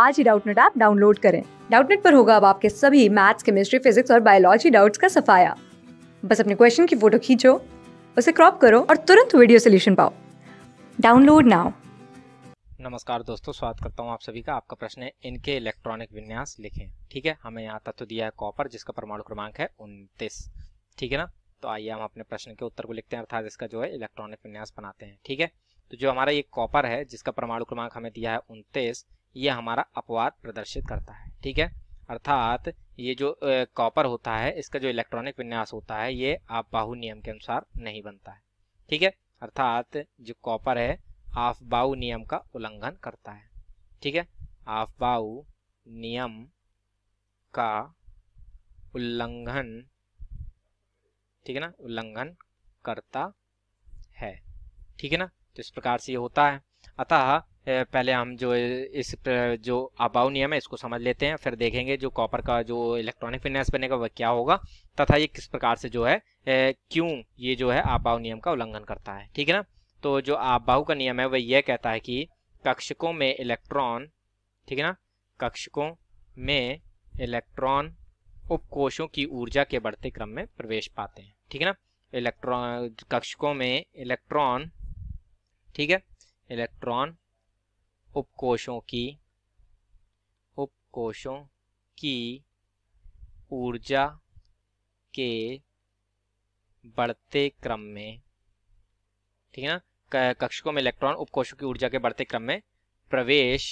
आज ही Doubtnut app download करें डाउटनेट पर होगा अब आपके सभी मैथ्स केमिस्ट्री फिजिक्स और बायोलॉजी डाउट्स का सफाया बस अपने क्वेश्चन की फोटो खींचो उसे क्रॉप करो और तुरंत वीडियो सोल्यूशन पाओ डाउनलोड नाउ नमस्कार दोस्तों स्वागत करता हूं आप सभी का आपका प्रश्न है इनके इलेक्ट्रॉनिक विन्यास लिखें ठीक है हमें यहाँ तत्व तो दिया है कॉपर जिसका परमाणु क्रमांक है उनतीस ठीक है ना तो आइए हम अपने प्रश्न के उत्तर को लिखते हैं अर्थात इसका जो है इलेक्ट्रॉनिक विन्यास बनाते हैं ठीक है तो जो हमारा ये कॉपर है जिसका परमाणु क्रमांक हमें दिया है उनतीस ये हमारा अपवाद प्रदर्शित करता है ठीक है अर्थात ये जो कॉपर होता है इसका जो इलेक्ट्रॉनिक विन्यास होता है ये आप बाहु नियम के अनुसार नहीं बनता है ठीक है अर्थात जो कॉपर है आफ बाहु नियम का उल्लंघन करता है ठीक है आफ बाहु नियम का उल्लंघन ठीक है ना उल्लंघन करता है ठीक है ना तो इस प्रकार से ये होता है अतः पहले हम जो इस जो अबाव नियम है इसको समझ लेते हैं फिर देखेंगे जो कॉपर का जो इलेक्ट्रॉनिक फिनेंस बनेगा वह क्या होगा तथा ये किस प्रकार से जो है क्यों ये जो है अबाव नियम का उल्लंघन करता है ठीक है ना तो जो अबाव का नियम है वह यह कहता है कि कक्षकों में इलेक्ट्रॉन ठीक है ना कक्षकों में इलेक्ट्रॉन उपकोषों की ऊर्जा के बढ़ते क्रम में प्रवेश पाते हैं ठीक है ना इलेक्ट्रॉन कक्षकों में इलेक्ट्रॉन ठीक है इलेक्ट्रॉन उपकोशों की उपकोशों की ऊर्जा के बढ़ते क्रम में ठीक है ना कक्षकों में इलेक्ट्रॉन उपकोशों की ऊर्जा के बढ़ते क्रम में प्रवेश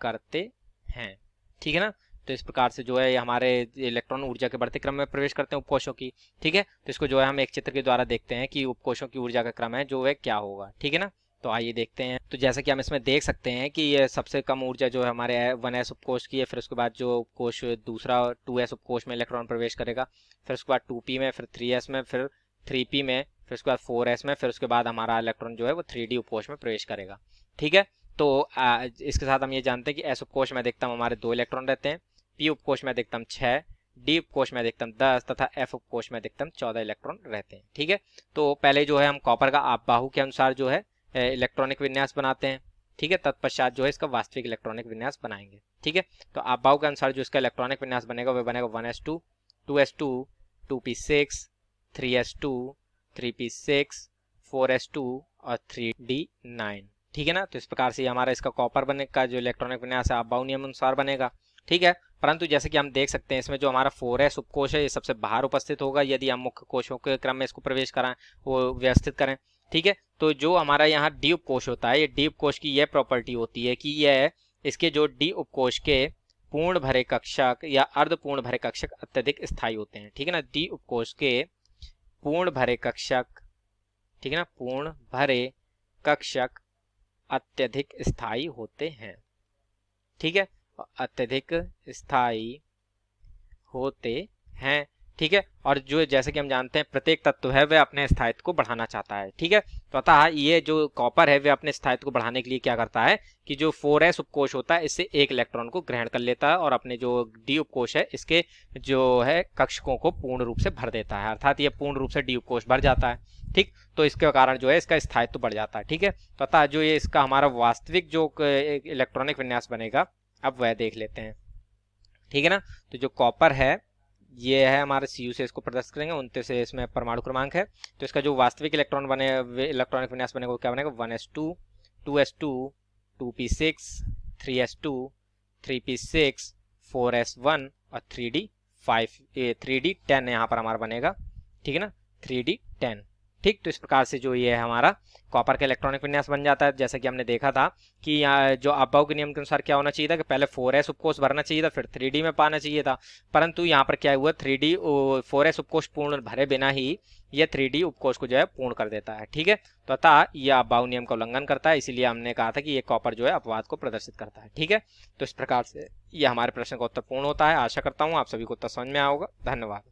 करते हैं ठीक है ना तो इस प्रकार से जो है हमारे इलेक्ट्रॉन ऊर्जा के बढ़ते क्रम में प्रवेश करते हैं उपकोशों की ठीक है तो इसको जो है हम एक चित्र के द्वारा देखते हैं कि उपकोशों की ऊर्जा का क्रम है जो है क्या होगा ठीक है ना तो आइए देखते हैं तो जैसा कि हम इसमें देख सकते हैं कि ये सबसे कम ऊर्जा जो है हमारे वन एस उपकोष की है फिर उसके बाद जो कोश दूसरा टू एस उपकोष में इलेक्ट्रॉन प्रवेश करेगा फिर उसके बाद टू पी में फिर थ्री एस में फिर थ्री पी में फिर उसके बाद फोर एस में फिर उसके बाद हमारा इलेक्ट्रॉन जो है वो थ्री डी उपकोष में प्रवेश करेगा ठीक है तो आ, इसके साथ हम ये जानते हैं कि एस उपकोष में अधिकतम हमारे दो इलेक्ट्रॉन रहते हैं पी उपकोष में अधिकतम छः डी उपकोष में अधिकतम दस तथा एफ उपकोष में अधिकतम चौदह इलेक्ट्रॉन रहते हैं ठीक है तो पहले जो है हम कॉपर का आप बाहू के अनुसार जो है इलेक्ट्रॉनिक विन्यास बनाते हैं ठीक है तत्पश्चात जो है इसका वास्तविक इलेक्ट्रॉनिक विन्यास बनाएंगे ठीक है तो आबाव के अनुसार जो इसका इलेक्ट्रॉनिक विन्यास बनेगा वह बनेगा one S two two S two two P six three S two three P six four S two और थ्री डी नाइन ठीक है ना तो इस प्रकार से हमारा इसका कॉपर बने का जो इलेक्ट्रॉनिक विन्यास है आबाव नियम अनुसार बनेगा ठीक है परंतु जैसे कि हम देख सकते हैं इसमें जो हमारा फोर एस उपकोष है ये सबसे बाहर उपस्थित होगा यदि हम मुख्य कोशों के क्रम में इसको प्रवेश कराएं वो व्यवस्थित करें ठीक है तो जो हमारा यहाँ डी उपकोश होता है ये डी उपकोश की यह प्रॉपर्टी होती है कि यह इसके जो डी उपकोश के पूर्ण भरे कक्षक या अर्ध पूर्ण भरे कक्षक अत्यधिक स्थायी होते हैं ठीक है ना डी उपकोष के पूर्ण भरे कक्षक ठीक है ना पूर्ण भरे कक्षक अत्यधिक स्थायी होते हैं ठीक है अत्यधिक स्थायी होते हैं ठीक है और जो जैसे कि हम जानते हैं प्रत्येक तत्व है वह अपने स्थायित्व को बढ़ाना चाहता है ठीक है तो अतः ये जो कॉपर है वह अपने स्थायित्व को बढ़ाने के लिए क्या करता है कि जो फोर एस उपकोष होता है इससे एक इलेक्ट्रॉन को ग्रहण कर लेता है और अपने जो डी उपकोष है इसके जो है कक्षकों को पूर्ण रूप से भर देता है अर्थात ये पूर्ण रूप से डी उपकोष भर जाता है ठीक तो इसके कारण जो है इसका स्थायित्व बढ़ जाता है ठीक है तो अतः जो ये इसका हमारा वास्तविक जो इलेक्ट्रॉनिक विन्यास बनेगा अब वह देख लेते हैं ठीक है ना तो जो कॉपर है ये है हमारे सी यू से इसको प्रदर्शित करेंगे उनतीस इसमें परमाणु क्रमांक है तो इसका जो वास्तविक इलेक्ट्रॉन बने इलेक्ट्रॉनिक विन्यास बनेगा वो क्या बनेगा one S two two S two two P six three S two three P six four S one और three D five three D ten यहाँ पर हमारा बनेगा ठीक है ना थ्री डी टेन ठीक तो इस प्रकार से जो ये है हमारा कॉपर का इलेक्ट्रॉनिक विन्यास बन जाता है जैसे कि हमने देखा था कि यहाँ जो अबाव के नियम के अनुसार क्या होना चाहिए था कि पहले फोर एस उपकोष भरना चाहिए था फिर थ्री डी में पाना चाहिए था परंतु यहाँ पर क्या हुआ थ्री डी फोर एस उपकोष पूर्ण भरे बिना ही यह थ्री डी उपकोष को जो है पूर्ण कर देता है ठीक है तो अतः यह अबाव नियम का उल्लंघन करता है इसीलिए हमने कहा था कि ये कॉपर जो है अपवाद को प्रदर्शित करता है ठीक है तो इस प्रकार से यह हमारे प्रश्न का उत्तर पूर्ण होता है आशा करता हूँ आप सभी को उत्तर समझ में आओगे धन्यवाद